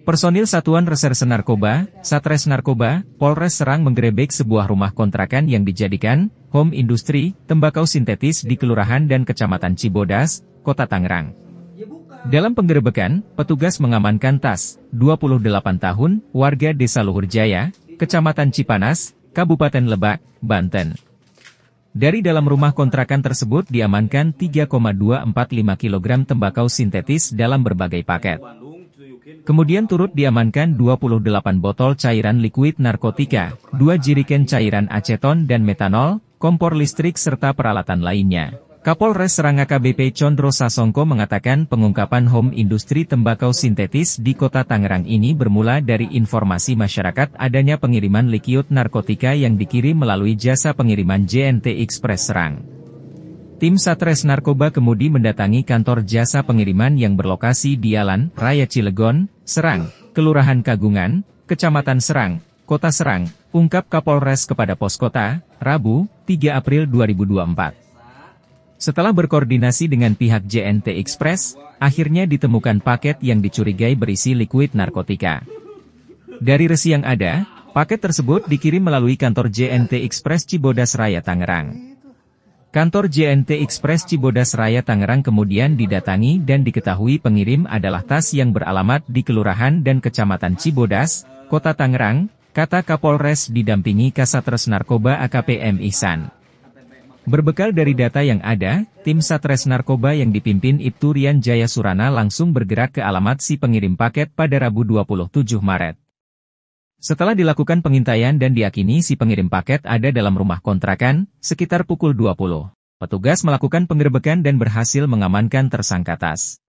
Personil Satuan Reserse Narkoba, Satres Narkoba, Polres Serang menggerebek sebuah rumah kontrakan yang dijadikan home industri tembakau sintetis di Kelurahan dan Kecamatan Cibodas, Kota Tangerang. Dalam penggerebekan, petugas mengamankan Tas, 28 tahun, warga Desa Luhur Jaya, Kecamatan Cipanas, Kabupaten Lebak, Banten. Dari dalam rumah kontrakan tersebut diamankan 3,245 kg tembakau sintetis dalam berbagai paket. Kemudian turut diamankan 28 botol cairan liquid narkotika, 2 jiriken cairan aceton dan metanol, kompor listrik serta peralatan lainnya. Kapolres Serang AKBP Condro Sasongko mengatakan pengungkapan home industri tembakau sintetis di kota Tangerang ini bermula dari informasi masyarakat adanya pengiriman likiut narkotika yang dikirim melalui jasa pengiriman JNT Express Serang. Tim Satres Narkoba Kemudi mendatangi kantor jasa pengiriman yang berlokasi di Alan, Raya Cilegon, Serang, Kelurahan Kagungan, Kecamatan Serang, Kota Serang, ungkap Kapolres kepada pos kota, Rabu, 3 April 2024. Setelah berkoordinasi dengan pihak JNT Express, akhirnya ditemukan paket yang dicurigai berisi liquid narkotika. Dari resi yang ada, paket tersebut dikirim melalui kantor JNT Express Cibodas Raya Tangerang. Kantor JNT Express Cibodas Raya Tangerang kemudian didatangi dan diketahui pengirim adalah tas yang beralamat di Kelurahan dan Kecamatan Cibodas, Kota Tangerang, kata Kapolres didampingi Kasatres Narkoba M Ihsan. Berbekal dari data yang ada, tim Satres Narkoba yang dipimpin Ibturian Jaya Surana langsung bergerak ke alamat si pengirim paket pada Rabu 27 Maret. Setelah dilakukan pengintaian dan diakini si pengirim paket ada dalam rumah kontrakan, sekitar pukul 20. Petugas melakukan pengerebekan dan berhasil mengamankan tersangka Tas.